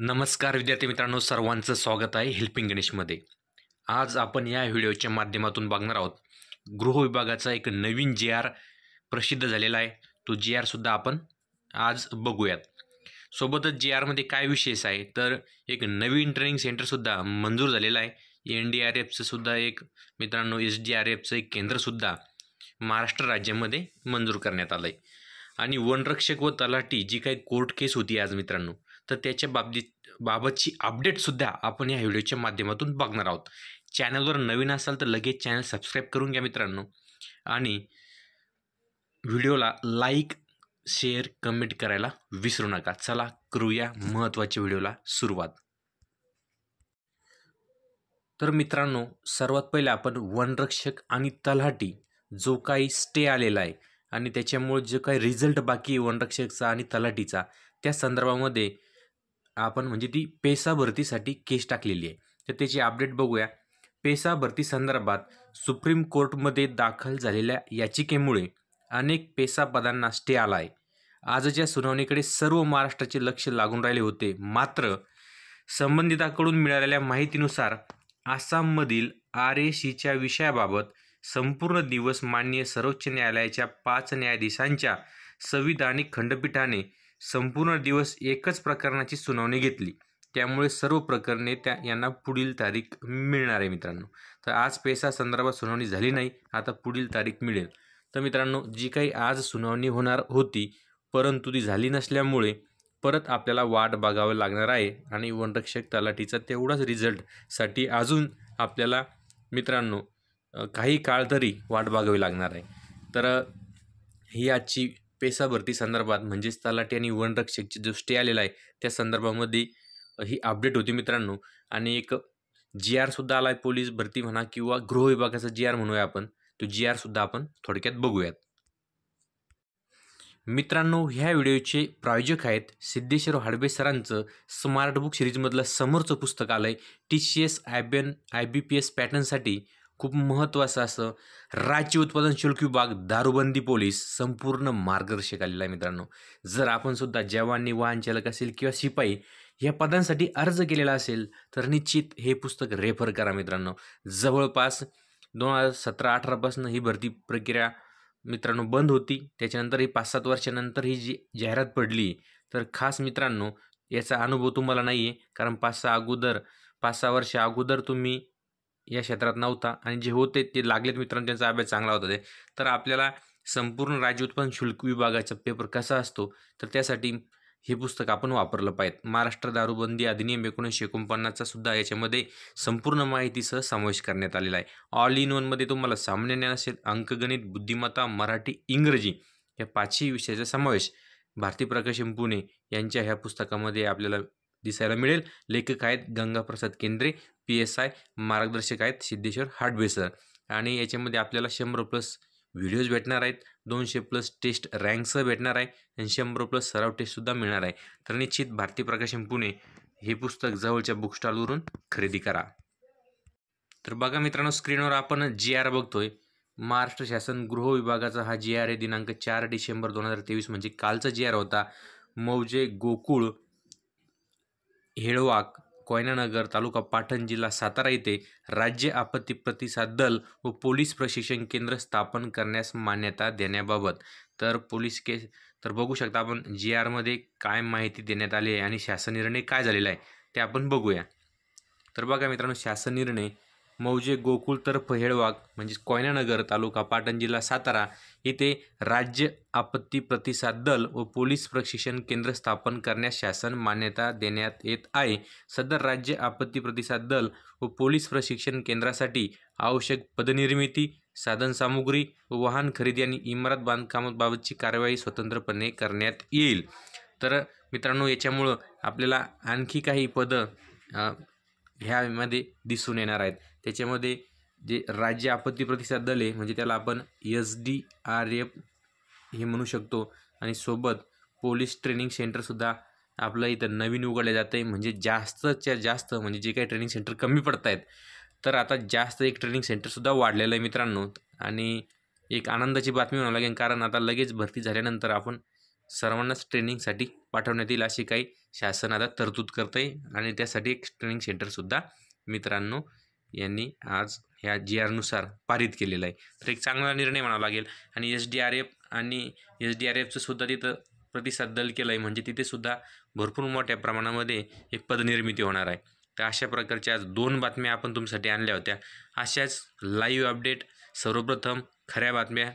नमस्कार विद्यार्थी मित्रांनो सर्वांचं स्वागत आहे हेल्पिंग गणेशमध्ये आज आपण या व्हिडिओच्या माध्यमातून बघणार आहोत गृह विभागाचा एक नवीन जे आर प्रसिद्ध झालेला आहे तो जे आरसुद्धा आपण आज बघूयात सोबतच जे आरमध्ये काय विशेष आहे तर एक नवीन ट्रेनिंग सेंटरसुद्धा मंजूर झालेला आहे एन डी आर एफचंसुद्धा एक मित्रांनो एस डी आर एफचं एक केंद्रसुद्धा महाराष्ट्र राज्यामध्ये मंजूर करण्यात आलं आहे आणि वनरक्षक व तलाठी जी काही कोर्ट केस होती आज मित्रांनो तर त्याच्या बाबतीत बाबतची अपडेटसुद्धा आपण या व्हिडिओच्या माध्यमातून बघणार आहोत चॅनलवर नवीन असाल तर लगेच चॅनल सबस्क्राईब करून घ्या मित्रांनो आणि व्हिडिओला लाईक शेअर कमेंट करायला विसरू नका चला करूया महत्त्वाच्या व्हिडिओला सुरुवात तर मित्रांनो सर्वात पहिले आपण वनरक्षक आणि तलाठी जो काही स्टे आलेला आहे आणि त्याच्यामुळे जो काही रिझल्ट बाकी आहे वनरक्षकचा आणि तलाठीचा त्या संदर्भामध्ये आपण म्हणजे ती पेसा भरतीसाठी केस टाकलेली आहे तर त्याची अपडेट बघूया पेसा भरती संदर्भात सुप्रीम कोर्टमध्ये दाखल झालेल्या याचिकेमुळे अनेक पेसा पदांना स्टे आला आहे आजच्या सुनावणीकडे सर्व महाराष्ट्राचे लक्ष लागून राहिले होते मात्र संबंधिताकडून मिळालेल्या माहितीनुसार आसाममधील आर ए सीच्या विषयाबाबत संपूर्ण दिवस माननीय सर्वोच्च न्यायालयाच्या पाच न्यायाधीशांच्या संविधानिक खंडपीठाने संपूर्ण दिवस एकच प्रकरणाची सुनावणी घेतली त्यामुळे सर्व प्रकरणे त्या यांना पुढील तारीख मिळणार आहे मित्रांनो तर आज पैसा संदर्भात सुनावणी झाली नाही आता पुढील तारीख मिळेल तर मित्रांनो जी काही आज सुनावणी होणार होती परंतु ती झाली नसल्यामुळे परत आपल्याला वाट बघावं लागणार आहे आणि वनरक्षक तलाठीचा तेवढाच रिझल्टसाठी अजून आपल्याला मित्रांनो काही काळ तरी वाट बघावी लागणार आहे तर ही आजची पेसा भरती संदर्भात म्हणजेच तलाठी आणि वनरक्षकची जो स्टे आलेला आहे त्या संदर्भामध्ये ही अपडेट होती मित्रांनो आणि एक जी आरसुद्धा आला आहे पोलीस भरती म्हणा किंवा गृह विभागाचा जी आर म्हणूया आपण तो जी आरसुद्धा आपण थोडक्यात बघूयात मित्रांनो ह्या व्हिडिओचे प्रायोजक आहेत सिद्धेश्वर हाडबे सरांचं स्मार्ट बुक सिरीजमधलं समोरचं पुस्तक आलं आहे T C S I B N I B P S पॅटर्नसाठी खूप महत्त्वाचं असं राज्य उत्पादन शुल्क विभाग दारूबंदी पोलीस संपूर्ण मार्गदर्शक आलेला आहे मित्रांनो जर आपण सुद्धा जवानी वाहन चालक असेल किंवा शिपाई या पदांसाठी अर्ज केलेला असेल तर निश्चित हे पुस्तक रेफर करा मित्रांनो जवळपास दोन हजार सतरा अठरापासून ही भरती प्रक्रिया मित्रांनो बंद होती त्याच्यानंतर ही पाच सात वर्षानंतर ही जी जाहिरात पडली तर खास मित्रांनो याचा अनुभव तुम्हाला नाही आहे कारण पाच सहा अगोदर पाच सहा वर्ष अगोदर तुम्ही या क्षेत्रात नव्हता आणि जे होते ते लागलेत मित्रांनो त्यांचा अभ्यास चांगला होता ते तर आपल्याला संपूर्ण राज्य उत्पन्न शुल्क विभागाचा पेपर कसा असतो तर त्यासाठी हे पुस्तक आपण वापरलं पाहिजे महाराष्ट्र दारूबंदी अधिनियम एकोणीसशे एकोणपन्नासचा सुद्धा याच्यामध्ये संपूर्ण माहितीसह समावेश करण्यात आलेला आहे ऑल इन वनमध्ये तुम्हाला सामान्य ज्ञान असेल अंकगणित बुद्धिमत्ता मराठी इंग्रजी या पाचही विषयाचा समावेश भारती प्रकाशन पुणे यांच्या ह्या पुस्तकामध्ये आपल्याला दिसायला मिळेल लेखक आहेत गंगाप्रसाद केंद्रे पी एस आय मार्गदर्शक आहेत सिद्धेश्वर हाडबेसर आणि याच्यामध्ये आपल्याला शंभर प्लस व्हिडिओज भेटणार आहेत दोनशे प्लस टेस्ट रँक्स भेटणार आहे आणि शंभर प्लस सराव टेस्टसुद्धा मिळणार आहे तर निश्चित भारती प्रकाशन पुणे हे पुस्तक जवळच्या बुकस्टॉलवरून खरेदी करा तर बघा मित्रांनो स्क्रीनवर आपण जी आर बघतोय महाराष्ट्र शासन गृह विभागाचा हा जी आर आहे दिनांक चार डिसेंबर दोन हजार तेवीस म्हणजे कालचा जी आर होता मौजे गोकुळ हेळवाक कोयनानगर तालुका पाटण जिल्हा सातारा येथे राज्य आपत्ती प्रतिसाद दल व पोलीस प्रशिक्षण केंद्र स्थापन करण्यास मान्यता देण्याबाबत तर पोलीस केस तर बघू शकता आपण जी आरमध्ये काय माहिती देण्यात आली आहे आणि शासन निर्णय काय झालेला आहे ते आपण बघूया तर बघा मित्रांनो शासन निर्णय मौजे तर्फ हेळवाग म्हणजेच कोयनानगर तालुका पाटण जिल्हा सातारा येथे राज्य आपत्ती प्रतिसाद दल व पोलीस प्रशिक्षण केंद्र स्थापन करण्यास शासन मान्यता देण्यात येत आहे सदर राज्य आपत्ती प्रतिसाद दल व पोलीस प्रशिक्षण केंद्रासाठी आवश्यक पदनिर्मिती साधनसामुग्री व वाहन खरेदी आणि इमारत बांधकामाबाबतची कारवाई स्वतंत्रपणे करण्यात येईल तर मित्रांनो याच्यामुळं आपल्याला आणखी काही पदं ह्यामध्ये दिसून येणार आहेत त्याच्यामध्ये जे राज्य आपत्ती प्रतिसाद दल आहे म्हणजे त्याला आपण एस डी आर एफ हे म्हणू शकतो आणि सोबत पोलीस ट्रेनिंग सेंटरसुद्धा आपलं इथं नवीन उघडलं जात आहे म्हणजे जास्तच्या जास्त म्हणजे जे काही ट्रेनिंग सेंटर कमी पडत आहेत तर आता जास्त एक ट्रेनिंग सेंटरसुद्धा वाढलेलं आहे मित्रांनो आणि एक आनंदाची बातमी म्हणावं लागेल कारण आता लगेच भरती झाल्यानंतर आपण सर्वांनाच ट्रेनिंगसाठी पाठवण्यात येईल अशी काही शासन आता तरतूद करत आहे आणि त्यासाठी एक ट्रेनिंग सेंटरसुद्धा मित्रांनो यांनी आज ह्या जी आरनुसार पारित केलेलं आहे तर एक चांगला निर्णय म्हणावा लागेल आणि एस डी आर एफ आणि एस डी आर एफचंसुद्धा सुद्धा तिथं प्रतिसाद दल केलं आहे म्हणजे तिथेसुद्धा भरपूर मोठ्या प्रमाणामध्ये एक पदनिर्मिती होणार आहे तर अशा प्रकारच्या आज दोन बातम्या आपण तुमच्यासाठी आणल्या होत्या अशाच लाईव्ह अपडेट सर्वप्रथम खऱ्या बातम्या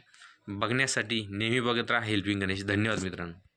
बघण्यासाठी नेहमी बघत राहा हेल्पिंग गणेश धन्यवाद मित्रांनो